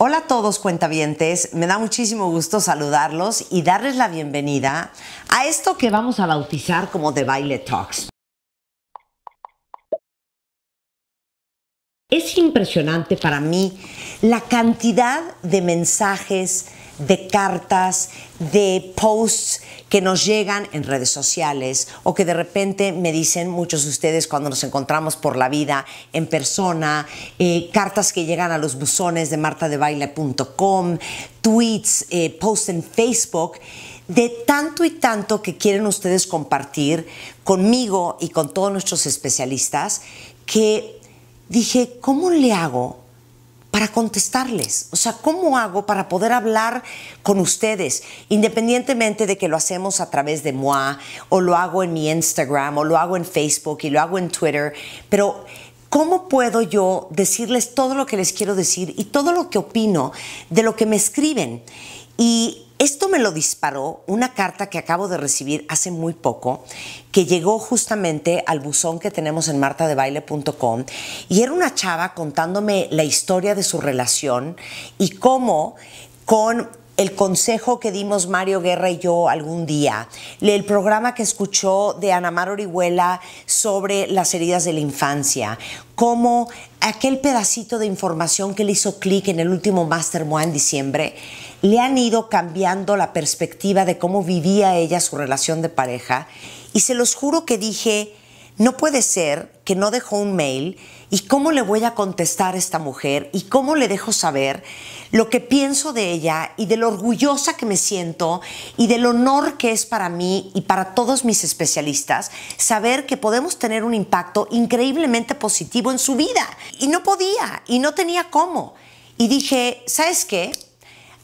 Hola a todos cuentavientes, me da muchísimo gusto saludarlos y darles la bienvenida a esto que vamos a bautizar como The Baile Talks. Es impresionante para mí la cantidad de mensajes, de cartas, de posts que nos llegan en redes sociales o que de repente me dicen muchos de ustedes cuando nos encontramos por la vida en persona, eh, cartas que llegan a los buzones de martadebaile.com, tweets, eh, posts en Facebook, de tanto y tanto que quieren ustedes compartir conmigo y con todos nuestros especialistas, que dije, ¿cómo le hago para contestarles. O sea, ¿cómo hago para poder hablar con ustedes? Independientemente de que lo hacemos a través de moi o lo hago en mi Instagram, o lo hago en Facebook, y lo hago en Twitter, pero ¿cómo puedo yo decirles todo lo que les quiero decir y todo lo que opino de lo que me escriben? Y esto me lo disparó una carta que acabo de recibir hace muy poco, que llegó justamente al buzón que tenemos en martadebaile.com y era una chava contándome la historia de su relación y cómo con el consejo que dimos Mario Guerra y yo algún día, el programa que escuchó de Ana Mar Orihuela sobre las heridas de la infancia, cómo aquel pedacito de información que le hizo clic en el último Master en diciembre, le han ido cambiando la perspectiva de cómo vivía ella su relación de pareja. Y se los juro que dije, no puede ser que no dejó un mail y cómo le voy a contestar a esta mujer y cómo le dejo saber lo que pienso de ella y de lo orgullosa que me siento y del honor que es para mí y para todos mis especialistas saber que podemos tener un impacto increíblemente positivo en su vida. Y no podía y no tenía cómo. Y dije, ¿sabes qué?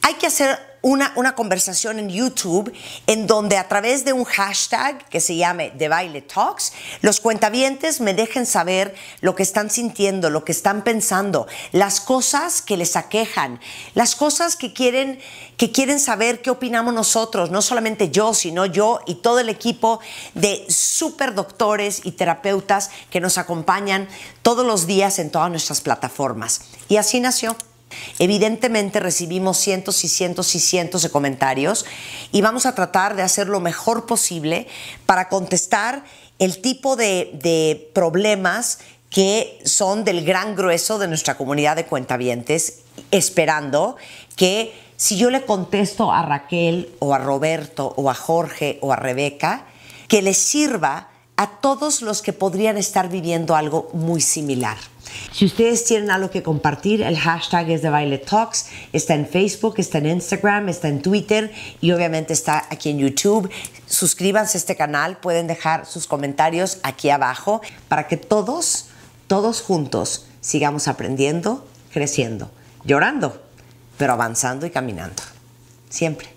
Hay que hacer una, conversación en YouTube en donde a través de un hashtag que se llame The Baile Talks, los cuentavientes me dejen saber lo que están sintiendo, lo que están pensando, las cosas que les aquejan, las cosas que quieren, que quieren saber qué opinamos nosotros, no solamente yo, sino yo y todo el equipo de super doctores y terapeutas que nos acompañan todos los días en todas nuestras plataformas. Y así nació. Evidentemente recibimos cientos y cientos y cientos de comentarios y vamos a tratar de hacer lo mejor posible para contestar el tipo de, problemas que son del gran grueso de nuestra comunidad de cuentavientes, esperando que si yo le contesto a Raquel o a Roberto o a Jorge o a Rebeca, que les sirva a todos los que podrían estar viviendo algo muy similar. Si ustedes tienen algo que compartir, el hashtag es de Baile Talks. Está en Facebook, está en Instagram, está en Twitter y obviamente está aquí en YouTube. Suscríbanse a este canal, pueden dejar sus comentarios aquí abajo para que todos, todos juntos sigamos aprendiendo, creciendo, llorando, pero avanzando y caminando. Siempre.